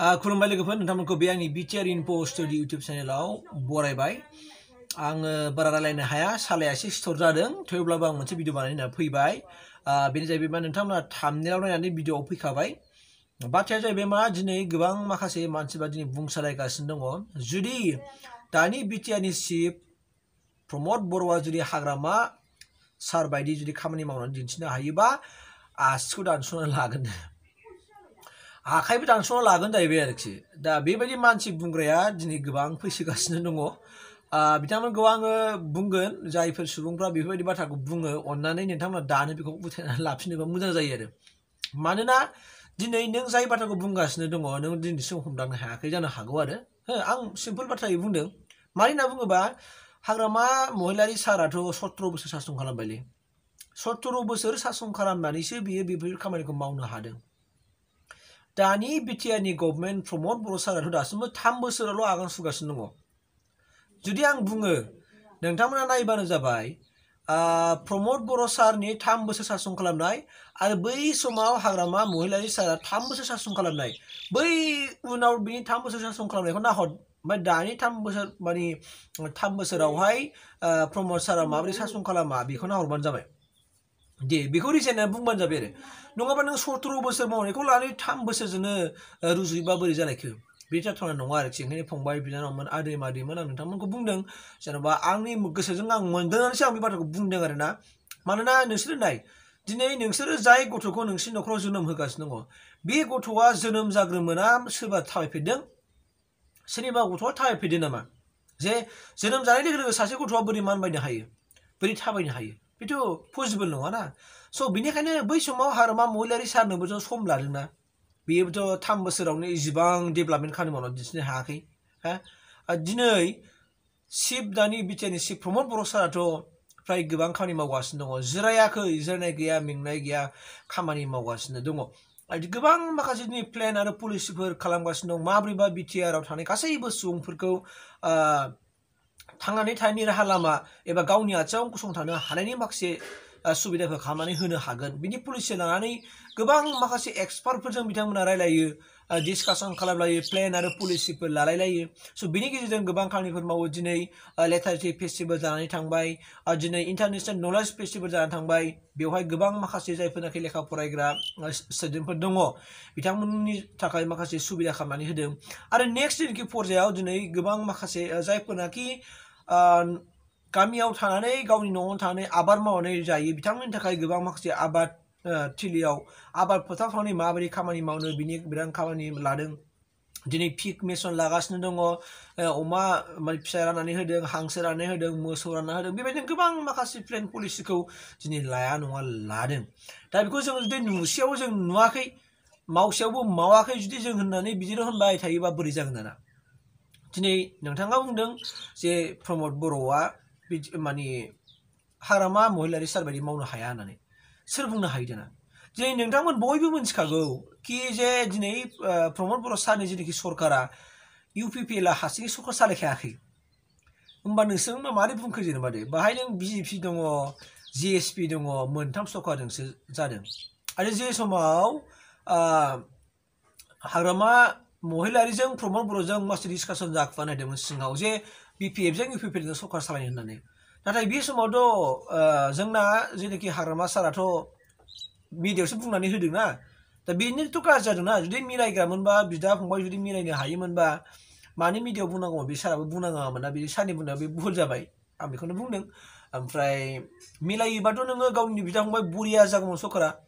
ख ु ल ु म ब ा a ल i ग ो फ ो र न ों थ ां म ो न ख i ब a आ i न ि बिटिआर इनफ' स्टुडि a उ ट ु ब च े न े ल a व बरायबाय आङो बारा रायलायनो ह ा य s i ा ल ा य ा ए स e स ् t र जादों थेवब्लाबो आं मोनसे भिडिअ ब i न ा य न ा फैबाय ब े t ो ज n ह ै ब ा य मा न ों थ ां i ो न ा थ ा म न े ल i व a t य न ा न ै भ ि ड ि अ i व फैखाबाय ब ा थ ् र ा य i ज a ह i ब ा य मा द ि a ै गोबां माखासे o ा न स ि फ ् र ा दिनै ब ुं स ा ल ा य ग ा e ि न ो दङ जुदि दानि a ि ट ि आ र न ि i ि फ प्रमद बर'आ जुदि हाग्रामा सार बायदि जुदि खामानि म ा व न ा n ै दिन्थिनो हायोबा आसिखौ दानस'नानै लागोन आखाइबो दानस'ना लागोन जाहैबाय आरोखि दा बेबायदि मानसि बुंग्राया दिनै गोबां फैसोगासिनो दङ बिथांमोनखौ आङो बुंगोन जायफोर सुबुंफ्रा बेफोरबायदि बाथ्राखौ बुङो अननानै नोंथांमोना दानो बेखौ बुथायनानै लाफिनोबा मोजां जायो आरो मानोना दिनै नों जाय बाथ्राखौ बुंगासिनो दङ नों दिनैसिम हमदांनो हायाखै जानो हागौ आरो हो आं सिम्पोल बाथ्रायै बुंदों मानो होनना बुङोबा हाग्रामा महिलारि साराथ' सत्र' बोसोर सासन खालामबायलै सत्र' बोसोर सासन खालामनानैसो बियो बेफोर खामानिखौ मावनो हादों दानि बिटिआरनि गभर्नमेन्ट प्रमद बर' सारआथ' दासिमबो थाम बोसोरावल' आगान सुगासिनो दङ जुदि आं बुङो नोंथांमोना नायबानो जाबाय प्रमद बर' सारनि थाम बोसोर सासन खालामनाय आरो बै समाव हाग्रामा महिलारि सारा थाम बोसोर सासन खालामनाय बै उनाव बिनि थाम बोसोर सासन खालामनायखौ नाहर ओमफ्राय दानि थाम बोसोर माने थाम बोसोरावहाय प्रमद सारा माबोरै सासन खालामा बेखौ नाहरबानो जाबाय दे बेखौ रिजाइना बुंबानो जाबाय आरो नङाबा नों सत्र' बोसोर मावनायखौ लानानै थाम बोसोरजोंनो रुजुयोबा बोरै जालायखो बे जाथावना नङा आरोखि ओंखायनो फंबाय बिनानावमोन आदै मादैमोन आं नोंथांमोनखौ बुंदों जेन'बा आंनि गोसोजों आं मोनदांनानैसो आं बे बाथ्राखौ बुंदों आरो ना मानोना नोंसोरो नाय दिनै नोंसोरो जाय गथ'खौ नोंसोरनि न'खराव जोनोम होगासिनो दङ बे गथ'आ जोनोम जाग्रोमोना सोरबा थाबायफेरदों सोरनिबा गथ'आ थाबायफेरदों नामा जे जोनोम जानाय लोगो लोगो सासे गथ'आ बोरै मानबायनो हायो बोरै थाबायनो हायो pito possible nga na so bine khane bai shoma har ma molari sar no bjo som la na bi e bjo tham basar ne jibang development khane mon jis ne ha ki ha a jinai sip dani biche ni sip promon bro sar to fai gibang khane ma was no zira ya ko izane ge ya ka jini plan ar 당연히 타이밍을 하려면 이봐 가운이 아정 구성타는 하나님 확시 सुबिदाखौ खालामनानै होनो हागोन बिदि पलिसि लानानै गोबां माखासे एक्सपार्टफोरजों बिथांमोना रायलायो डिसकासन खालामलायो प्लेन आरो पलिसिफोर लालायलायो स' बिनि गेजेरजों गोबां खामानिफोर मावो दिनै लेटारटि फेस्टिभेल जानानै थांबाय दिनै इन्टारनेसनेल नलेज फेस्टिभेल जानानै थांबाय बेवहाय गोबां माखासे जायफोरनाखि लेखा फरायग्रा स्टुडेन्टफोर दङ बिथांमोननि थाखाय माखासे सुबिदा खालामनानै होदों आरो नेक्स्ट जेनाखि फर्जायाव दिनै गोबां माखासे जायफोरनाखि गामियाव थानानै गावनि न आ व न थानानै आबाद मावनानै जायो बिथांमोननि थाखाय गोबां माखासे आबाद थिलियाव आबाद फोथारफ्रावनि माबायदि खामानि मावनो बिनि बिराद खामानि लादों दिनै पिक मेसन लागासिनो दङ अमा माने फिसा राननानै होदों हांसो राननानै होदों मोसौ रानना होदों बेबायदिनो गोबां माखासे प्लेन पलिसिखौ दिनै लाया नङा लादों दा बेखौ जों जुदि नुसेयाव जों नुवाखै मावसेयावबो मावाखै जुदि जों होननानै बिदिनो होनबाय थायोबा बोरै जागोन दाना दिनै नोंथाङा बुंदों जे प्रमद बर'आ माने हारामा महिलारि सारबायदि मावनो हाया होननानै सोर बुंनो हायो जाना जे नोंथांमोन बयबो मोनथिखागौ कि जे दिनै प्रमद बर' सारनि जेनोखि सरकारा इउ पि पि एल आ हारसिङै सरकार सालायखायाखै होमबा नोंसोर माबोरै बुंखो जेनेबा दे बाहाय नों बि जे पि दङ जि एस पि दङ मोनथाम सरकारजोंसो जादों आरो जे समाव हाग्रामा महिलारिजों प्रमद बर'जों मास्टार डिसकासन जाखोबा नायदोंमोन सिङाव जे BPM jangi pipil na sokar sala yan na ne. Na ta ibiye sumodo zeng na zeng na ki harama sala to bide usi pung na ni hidung na. Ta bini tu ka zadung na judi mirai ga mun ba bida pung ba judi mirai ni hayi mun ba. Ma ni mi dia pung na ngom bi sala pung na ngom na bi sa ni pung na bi buhul za bai. Ami kono pung neng. Amfrai mirai ba dun ngom ga ni bida pung ba buri a zagum sokara.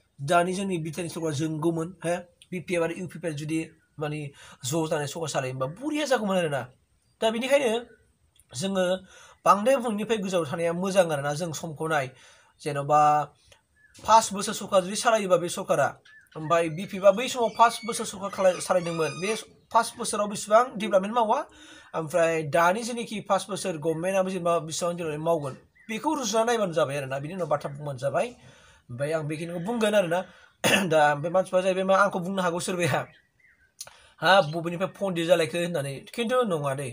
ni bita ni sokara zeng gumun he. BPM ba di ipipil judi mani zo zane sokara sala yin ba buri a zagum na na. Ta bini kai neng. जोङो बांद्राय बुहुमनिफ्राय गोजौआव थानाया मोजां आरोना जों समखौ नाय जेन'बा पास बोसोर सरकार जुदि सालायोबा बे सरकारा ओमफ्राय बिपिबा बै समाव पास बोसोर सरकार सालायदोंमोन बे पास बोसोराव बेसेबां डेभेलपमेन्ट मावा ओमफ्राय दानि जेनाखि पास बोसोर गभर्नमेन्टआबो जेनेबा बेसेबां डेभेलपमेन्ट मावगोन बेखौ रुजुना नायबानो जाबाय आरोना बिनि उनाव बाथ्रा बुंबानो जाबाय ओमफ्राय आं बेखिनिखौ बुंगोन आरोना दा ओमफ्राय मानसिफ्रा जाहैबाय मा आंखौ बुंनो हागौ सोरबाया हा बबेनिफ्राय पन्डित जालायखो होननानै खिन्थु नङा दै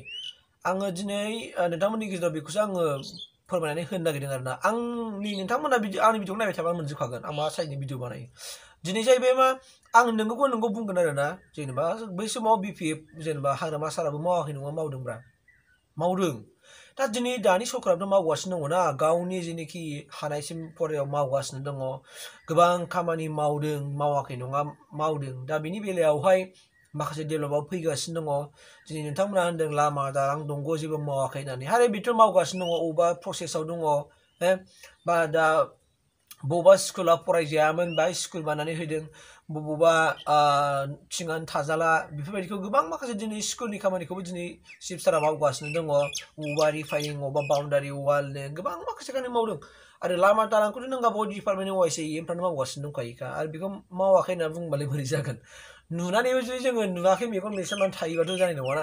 Anga jinai nentang meni kisda bi kusang nge permana ni hen dage dengar na ang ni nentang mena bi ang ni bi jong bi chaban men gan amma sai ni bi jong mana Jinai sai be ma ang nengge kwa nengge bung gana dana jinai ba bi si mau bi pi jinai ba hara masara bi mau hinu ma mau dong mau dong. Ta jinai dani so bi mau wasi sinong wana gaun ni jinai ki hana isim pore yau mau wasi sinong dong o. Gebang kamani mau dong mau akinong mau deng, Da ni bi le au hai माखासे डेभेलपआव फैगासिनो दङ दिनै नोंथांमोना होनदों लामा दालां दंग' जेबो मावाखै होननानै आरो बिथ' मावगासिनो दङ अबेबा प्रसेसआव दङ बा दा बबेबा स्कुला फरायजायामोन बा स्कुल बानानै होदों बबेबा थिङानो थाजाला बेफोरबायदिखौ गोबां माखासे दिनै स्कुलनि खामानिखौबो दिनै सिबसारा मावगासिनो दङ अबा रिफायरिं अबा बाउण्डारि वालनो गोबां माखासे खामानि मावदों आरो लामा दालांखौथ' नों गावबा डिपार्टमेन्टनि अवाइसि एमफ्रानो मावगासिनो दंखायोखा आरो बेखौ मावाखै होनना बुंबालाय बोरै जागोन नुनानैबो जुदि जोङो नुवाखै मेगन मेसेमान थायोबाथ' जानाय नङाना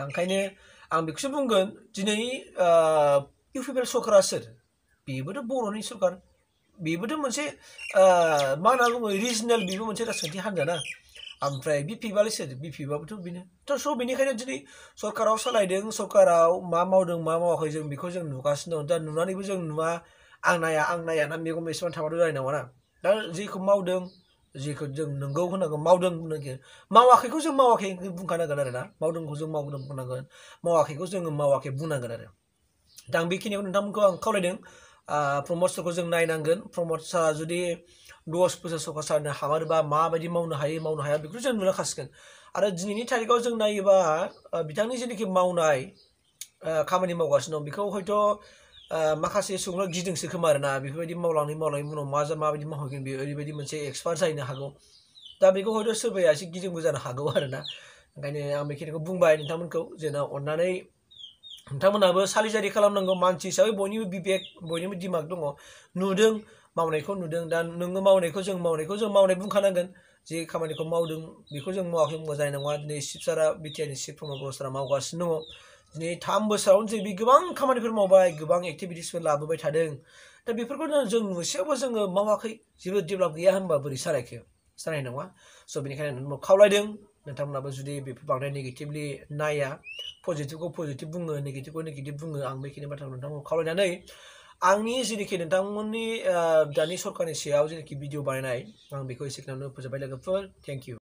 ओंखायनो आं बेखौसो बुंगोन दिनै इउ पि पि एल सरकारा सोर बेबोथ' बर'नि सरकार बेबोथ' मोनसे मा होनना बुङो रिजनेल बेबो मोनसे राजखान्थि हान्जा ना ओमफ्राय बि पि बालाय सोर बि पि बाबोथ' बेनो थ' स' बेनिखायनो दिनै सरकाराव सालायदों सरकाराव मा मावदों मा मावाखै जों बेखौ जों नुगासिनो दं दा नुनानैबो जों नुवा आं नाया आं नाया ना मेगन मेसेबां थाबाथ' जानाय नङाना दा जेखौ मावदों जेखौ जों नंगौ होनांगौ मावदों होननांगोन मावाखैखौ जों मावाखै बुंखानांगोन आरो ना मावदोंखौ जों मावदों बुंनांगोन मावाखैखौ जोङो मावाखै बुंनांगोन आरो दा आं बेखिनिखौ नोंथांमोनखौ आं खावलायदों प्रमसफोरखौ जों नायनांगोन प्रमसा जुदि दस बोसोर सखासारनो हामारोबा माबायदि मावनो हायो मावनो हाया बेखौ जों नुलाखासिगोन आरो दिनैनि तारिखाव जों नायोबा बिथांनि जेनोखि मावनाय खामानि मावगासिनो दं बेखौ हयथ' माखासे सुबुंफ्रा गिदोंसो खोमा बेफोरबायदि मावलाङै मावलाङै उनाव मा माबायदि मावहैगोन बेयो ओरैबायदि मोनसे एक्सपार्ट जाहैनो हागौ दा बेखौ हयथ' सोरबाया एसे गिदोंबो जानो हागौ आरोना ओंखायनो आं बेखिनिखौ बुंबाय नोंथांमोनखौ जेना अननानै नोंथांमोनहाबो सालिजारि खालामनांगौ मानसि हिसाबै बयनिबो बिबेक बयनिबो दिमाग दङ नुदों मावनायखौ नुदों दा नोङो मावनायखौ जों मावनायखौ जों मावनाय बुंखानांगोन जे खामानिखौ मावदों बेखौ जों मावाखै मोजां नङा दिनै शिबसारा बिटिआरनि शिब प्रमद बसरा मावगासिनो दङ दिनै थाम बोसोरावनो जों बे गोबां खामानिफोर मावबाय गोबां एक्टिभिटिसफोर लाबोबाय थादों दा बेफोरखौनो जों नुसेयावबो जोङो मावाखै जेबो डेभेलप गैया होनबा बोरै सारायखो सारायनाय नङा स' बेनिखायनो खावलायदों नोंथांमोनाबो जुदि बेफोर बांद्राय नेगेटिभलि नाया पजिटिभखौ पजिटिभ बुङो नेगेटिभखौ नेगेटिभ बुङो आं बेखिनि बाथ्राखौ नोंथांखौ खावलायनानै आंनि जेनोखि नोंथांमोननि दानि सरकारनि सायाव जेनोखि भिडिअ बानायनाय आं बेखौ एसेखिनियावनो फोजोब्बाय लोगोफोर थेंक इउ